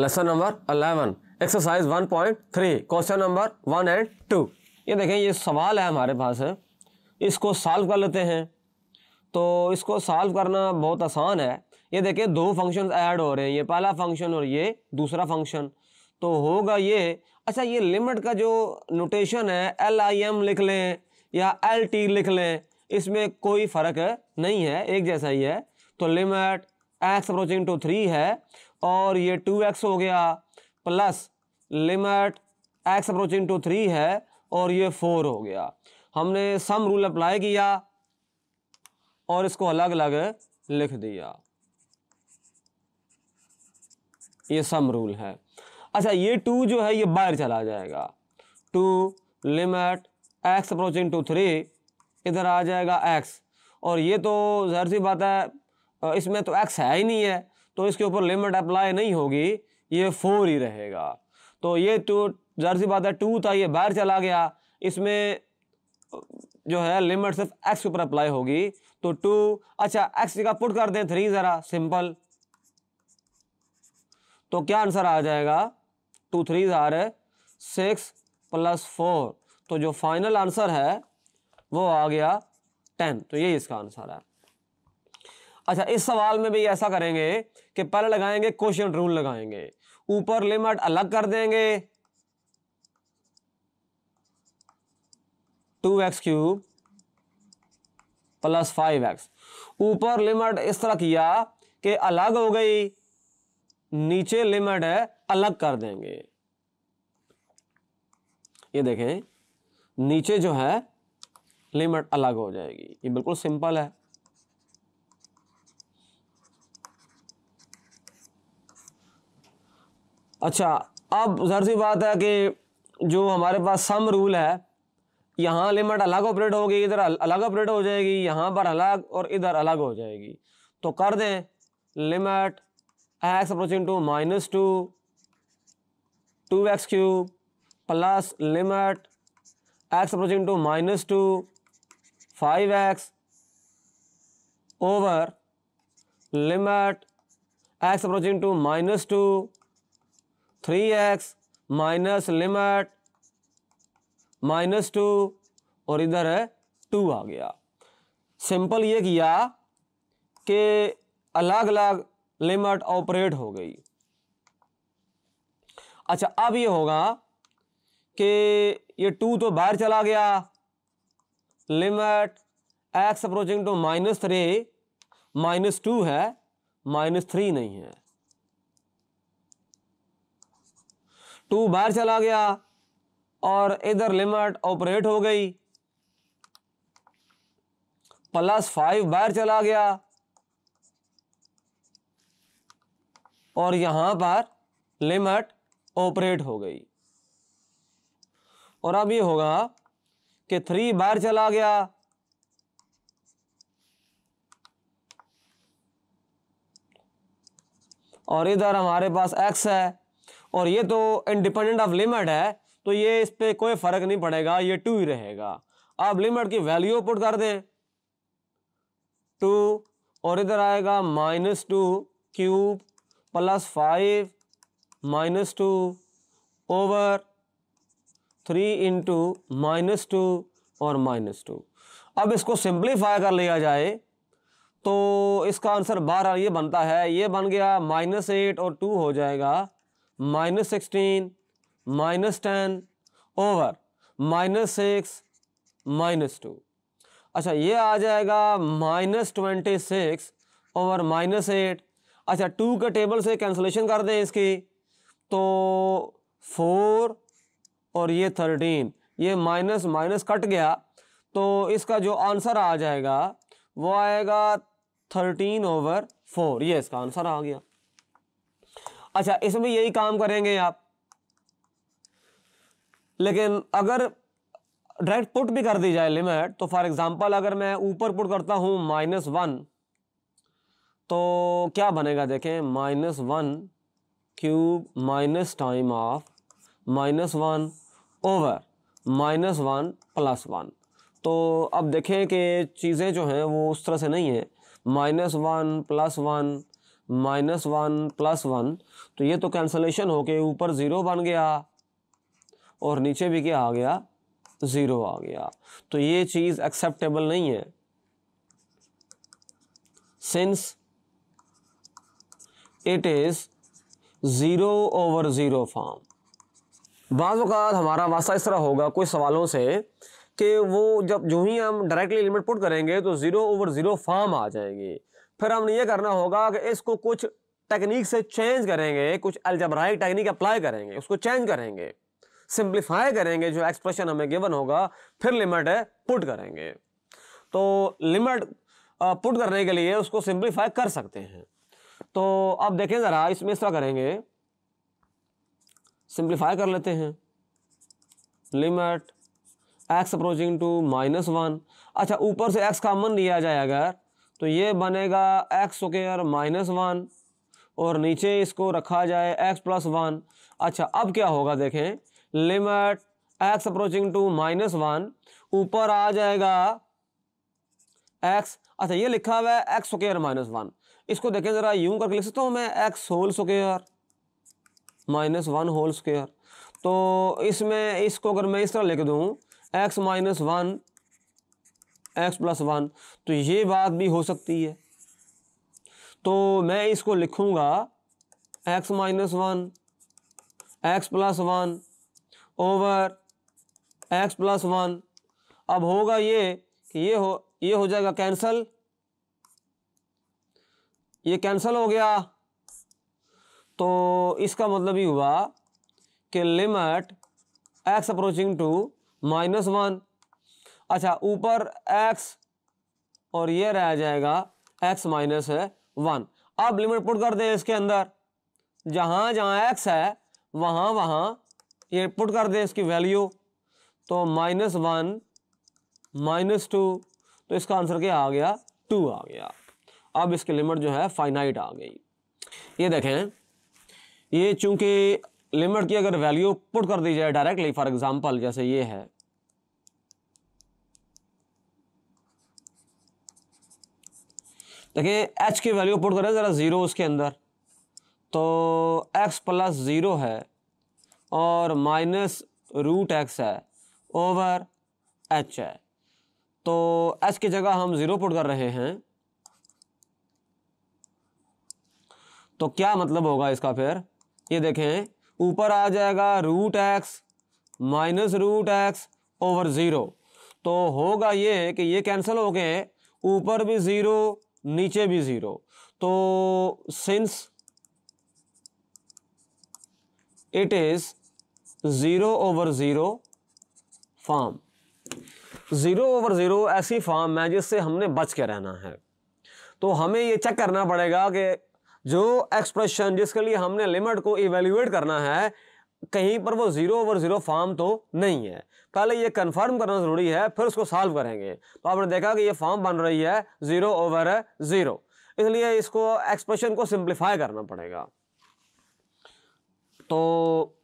lesson number eleven exercise one point three question number one and two ये देखें ये सवाल है हमारे पास इसको सॉल्व कर लेते हैं तो इसको सॉल्व करना बहुत आसान है ये देखिए दो फंक्शन ऐड हो रहे हैं ये पहला फंक्शन और ये दूसरा फंक्शन तो होगा ये अच्छा ये लिमिट का जो नोटेशन है एल आई एम लिख लें या एल टी लिख लें इसमें कोई फ़र्क नहीं है एक जैसा ही है तो limit x approaching to three है और ये टू एक्स हो गया plus limit x approaching to three है और ये फोर हो गया हमने सम रूल अप्लाई किया और इसको अलग अलग लिख दिया ये सम रूल है अच्छा ये टू जो है ये बाहर चला जाएगा two limit x approaching to three इधर आ जाएगा एक्स और ये तो जहर सी बात है इसमें तो एक्स है ही नहीं है तो इसके ऊपर लिमिट अप्लाई नहीं होगी ये फोर ही रहेगा तो ये टू तो जहर सी बात है टू था ये बाहर चला गया इसमें जो है लिमिट सिर्फ एक्स ऊपर अप्लाई होगी तो टू अच्छा एक्स का पुट कर दें थ्री ज़रा सिंपल तो क्या आंसर आ जाएगा टू थ्री ज़ार है सिक्स प्लस फोर तो जो फाइनल आंसर है वो आ गया टेन तो ये इसका आंसर है अच्छा इस सवाल में भी ऐसा करेंगे कि पहले लगाएंगे क्वेश्चन रूल लगाएंगे ऊपर लिमिट अलग कर देंगे two x cube plus five x ऊपर लिमिट इस तरह किया कि अलग हो गई नीचे लिमिट है अलग कर देंगे ये देखें नीचे जो है लिमिट अलग हो जाएगी ये बिल्कुल सिंपल है अच्छा अब जहर सी बात है कि जो हमारे पास सम रूल है यहाँ लिमिट अलग ऑपरेट होगी इधर अलग ऑपरेट हो जाएगी यहाँ पर अलग और इधर अलग हो जाएगी तो कर दें limit x approaching to minus two two x cube plus limit x approaching to minus two five x over limit x approaching to minus two three x minus limit minus two और इधर है to आ गया simple ये किया कि अलग अलग limit operate हो गई अच्छा अब ये होगा कि ये टू तो बाहर चला गया limit x approaching to minus three minus two है माइनस थ्री नहीं है टू बाहर चला गया और इधर लिमिट ऑपरेट हो गई प्लस फाइव बाहर चला गया और यहां पर लिमिट ऑपरेट हो गई और अब ये होगा कि थ्री बाहर चला गया और इधर हमारे पास एक्स है और ये तो इंडिपेंडेंट ऑफ लिमिट है तो ये इस पर कोई फर्क नहीं पड़ेगा ये टू ही रहेगा आप लिमिट की वैल्यू पुट कर दें टू और इधर आएगा minus two cube plus five minus two over three into minus two और माइनस टू अब इसको सिंप्लीफाई कर लिया जाए तो इसका आंसर बारह ये बनता है ये बन गया माइनस एट और टू हो जाएगा minus sixteen minus ten over minus six minus two अच्छा ये आ जाएगा minus twenty six over minus eight अच्छा टू के टेबल से कैंसलेशन कर दें इसकी तो फोर और ये थर्टीन ये माइनस माइनस कट गया तो इसका जो आंसर आ जाएगा वो आएगा थर्टीन ओवर फोर ये इसका आंसर आ गया अच्छा इसमें यही काम करेंगे आप लेकिन अगर डायरेक्ट पुट भी कर दी जाए लिमिट तो फॉर एग्जांपल अगर मैं ऊपर पुट करता हूँ माइनस वन तो क्या बनेगा देखें minus one cube minus time of minus one over minus one plus one तो अब देखें कि चीज़ें जो हैं वो उस तरह से नहीं है minus one plus one minus one plus one तो ये तो कैंसलेशन होके ऊपर ज़ीरो बन गया और नीचे भी क्या आ गया ज़ीरो आ गया तो ये चीज़ एक्सेप्टेबल नहीं है since it is zero over zero form बाज़ात हमारा वास्ता इस तरह होगा कुछ सवालों से कि वो जब जो ही हम डायरेक्टली लिमिट पुट करेंगे तो ज़ीरो ओवर ज़ीरो फॉर्म आ जाएंगे फिर हमने ये करना होगा कि इसको कुछ टेक्निक से चेंज करेंगे कुछ अल्जबराई टेक्निक अप्लाई करेंगे उसको चेंज करेंगे सिंप्लीफाई करेंगे जो एक्सप्रेशन हमें गिवन होगा फिर लिमिट है पुट करेंगे तो लिमिट पुट करने के लिए उसको सिंप्लीफाई कर सकते हैं तो अब देखें ज़रा इसमें इस तरह करेंगे सिंप्लीफाई कर लेते हैं limit x approaching to minus one अच्छा ऊपर से एक्स कॉमन लिया जाए अगर तो ये बनेगा एक्स स्क्र माइनस वन और नीचे इसको रखा जाए एक्स प्लस वन अच्छा अब क्या होगा देखें limit x approaching to minus one ऊपर आ जाएगा एक्स अच्छा ये लिखा हुआ है एक्स स्क्र माइनस वन इसको देखें ज़रा यूं करके लिख सकता हूँ मैं x whole square minus one whole square तो इसमें इसको अगर मैं इस तरह लिख दूँ x minus one x plus one तो ये बात भी हो सकती है तो मैं इसको लिखूंगा x minus one x plus one over x plus one अब होगा ये कि ये हो ये हो जाएगा कैंसल ये कैंसल हो गया तो इसका मतलब ये हुआ कि limit x approaching to minus one अच्छा ऊपर एक्स और ये रह जाएगा एक्स माइनस वन अब लिमिट पुट कर दे इसके अंदर जहां जहां एक्स है वहां वहां ये पुट कर दे इसकी वैल्यू तो माइनस वन माइनस टू तो इसका आंसर क्या आ गया टू आ गया अब इसकी लिमिट जो है फाइनाइट आ गई ये देखें ये चूंकि लिमिट की अगर वैल्यू पुट कर दी जाए डायरेक्टली फॉर एग्जांपल जैसे ये है देखिए एच की वैल्यू पुट करें ज़रा ज़ीरो उसके अंदर तो एक्स प्लस ज़ीरो है और माइनस रूट एक्स है ओवर एच है तो एच की जगह हम ज़ीरो पुट कर रहे हैं तो क्या मतलब होगा इसका फिर ये देखें ऊपर आ जाएगा root x minus root x over zero तो होगा ये कि ये कैंसिल हो गए ऊपर भी ज़ीरो नीचे भी ज़ीरो तो since it is zero over zero form zero over zero ऐसी फॉर्म है जिससे हमने बच के रहना है तो हमें ये चेक करना पड़ेगा कि जो एक्सप्रेशन जिसके लिए हमने लिमिट को इवेल्यूएट करना है कहीं पर वो ज़ीरो ओवर ज़ीरो फॉर्म तो नहीं है पहले ये कंफर्म करना ज़रूरी है फिर उसको सॉल्व करेंगे तो आपने देखा कि ये फॉर्म बन रही है ज़ीरो ओवर ज़ीरो इसलिए इसको एक्सप्रेशन को सिंप्लीफाई करना पड़ेगा तो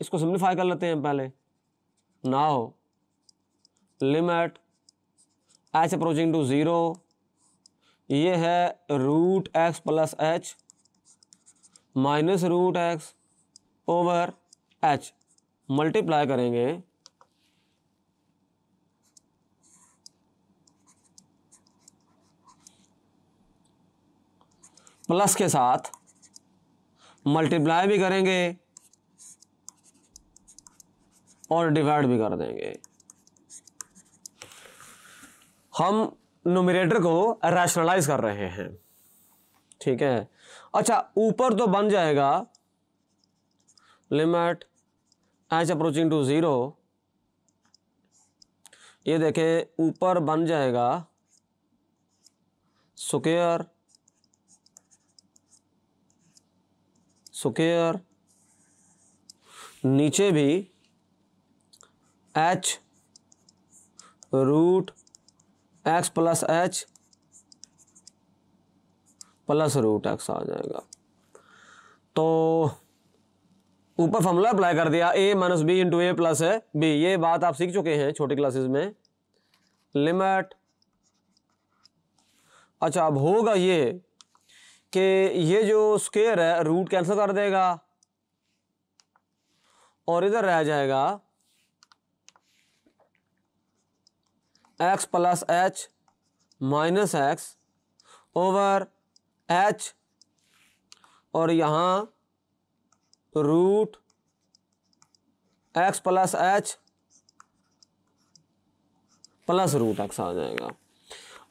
इसको सिंप्लीफाई कर लेते हैं पहले now limit h approaching to zero ये है root x plus h minus root x over h multiply करेंगे प्लस के साथ मल्टीप्लाई भी करेंगे और डिवाइड भी कर देंगे हम नोमिनेटर को रैशनलाइज कर रहे हैं ठीक है अच्छा ऊपर तो बन जाएगा limit h approaching to zero ये देखें ऊपर बन जाएगा सुकेयर सुकेयर नीचे भी h root x plus h plus root x आ जाएगा तो ऊपर फॉर्मूला अप्लाई कर दिया a minus b into a plus है बी ये बात आप सीख चुके हैं छोटी क्लासेस में लिमिट अच्छा अब होगा ये कि ये जो स्केयर है रूट कैंसिल कर देगा और इधर रह जाएगा x plus h minus x over h और यहां तो root x plus h plus root x आ जाएगा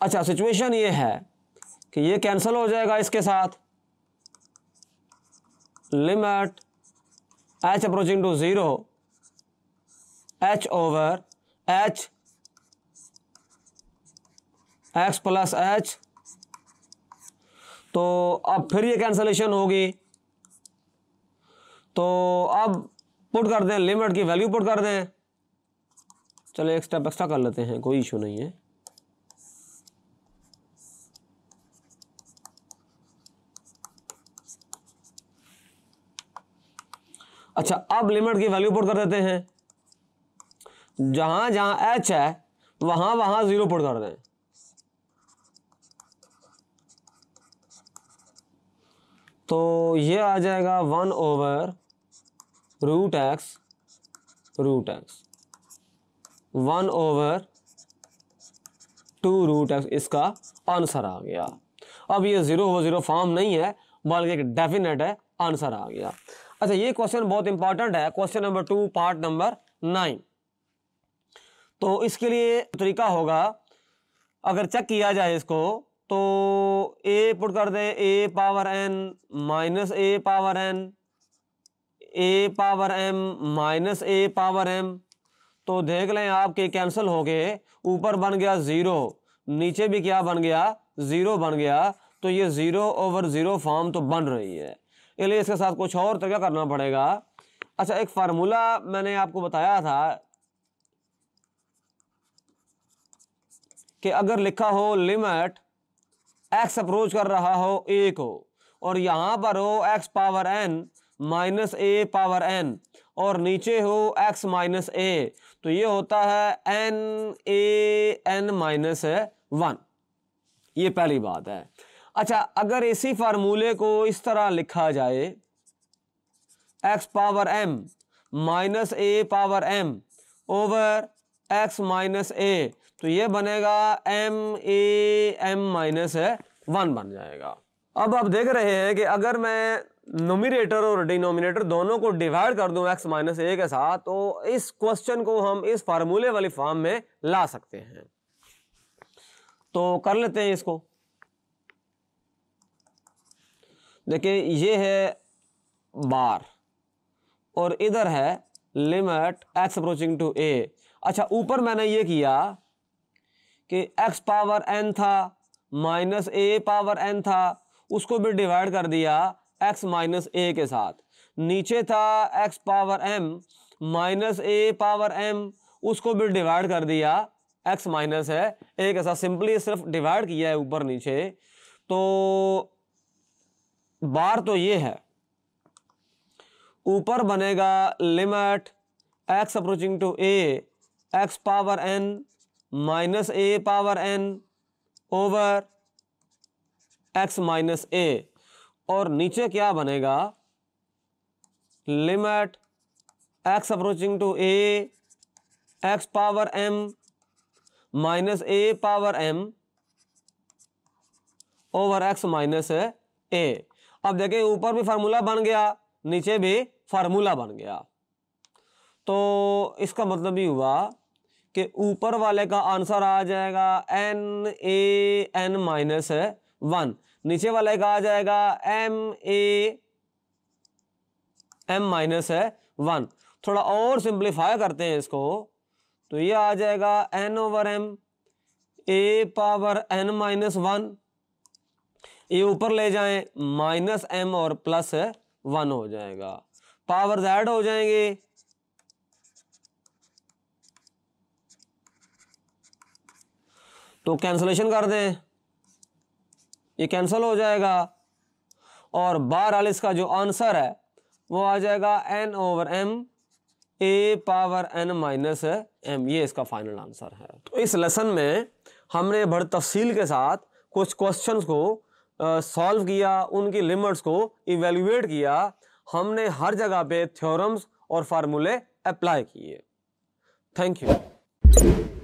अच्छा सिचुएशन ये है कि ये कैंसिल हो जाएगा इसके साथ limit h approaching to zero h over h x plus h तो अब फिर ये कैंसलेशन होगी तो अब पुट कर दें लिमिट की वैल्यू पुट कर दें चलो एक स्टेप एक्स्ट्रा कर लेते हैं कोई इशू नहीं है अच्छा अब लिमिट की वैल्यू पुट कर देते हैं जहां जहां एच है वहां वहां जीरो पुट कर दें तो ये आ जाएगा one over root x root x one over two root x इसका आंसर आ गया अब ये ज़ीरो ओवर ज़ीरो फॉर्म नहीं है बल्कि एक डेफिनेट है आंसर आ गया अच्छा ये क्वेश्चन बहुत इंपॉर्टेंट है question number two part number nine तो इसके लिए तरीका होगा अगर चेक किया जाए इसको तो ए पुट कर दे a power n minus a power n a power m minus a power m तो देख लें आपके कैंसिल हो गए ऊपर बन गया ज़ीरो नीचे भी क्या बन गया ज़ीरो बन गया तो ये ज़ीरो ओवर ज़ीरो फॉर्म तो बन रही है इसलिए इसके साथ कुछ और तरीका करना पड़ेगा अच्छा एक फार्मूला मैंने आपको बताया था कि अगर लिखा हो लिमिट एक्स अप्रोच कर रहा हो ए को और यहाँ पर हो x power n minus a power n और नीचे हो एक्स माइनस ए तो ये होता है n a n minus one ये पहली बात है अच्छा अगर इसी फार्मूले को इस तरह लिखा जाए x power m minus a power m over x minus a तो ये बनेगा m a m minus one बन जाएगा अब आप देख रहे हैं कि अगर मैं नोमिनेटर और डिनोमिनेटर दोनों को डिवाइड कर दूं एक्स माइनस ए के साथ तो इस क्वेश्चन को हम इस फार्मूले वाली फॉर्म में ला सकते हैं तो कर लेते हैं इसको देखिए ये है बार और इधर है limit x approaching to a अच्छा ऊपर मैंने ये किया कि एक्स पावर एन था माइनस ए पावर एन था उसको भी डिवाइड कर दिया एक्स माइनस ए के साथ नीचे था x power m minus a power m उसको भी डिवाइड कर दिया एक्स माइनस है ए के साथ सिंपली सिर्फ डिवाइड किया है ऊपर नीचे तो बार तो ये है ऊपर बनेगा limit x approaching to a x power n minus a power n over x minus a और नीचे क्या बनेगा limit x approaching to a x power m minus a power m over x minus a अब देखिए ऊपर भी formula बन गया नीचे भी फार्मूला बन गया तो इसका मतलब ये हुआ कि ऊपर वाले का आंसर आ जाएगा n a n minus one नीचे वाला एक आ जाएगा एम ए एम माइनस है वन थोड़ा और सिंप्लीफाई करते हैं इसको तो ये आ जाएगा n over m a power n minus one ये ऊपर ले जाएं माइनस एम और प्लस वन हो जाएगा पावर ऐड हो जाएंगे तो कैंसलेशन कर दें ये कैंसिल हो जाएगा और बार आलिस का जो आंसर है वो आ जाएगा n over m a power n minus m ये इसका फाइनल आंसर है तो इस लेसन में हमने बड़ तफसील के साथ कुछ क्वेश्चंस को सॉल्व किया उनकी लिमिट्स को इवेल्यूएट किया हमने हर जगह पे थ्योरम्स और फार्मूले अप्लाई किए थैंक यू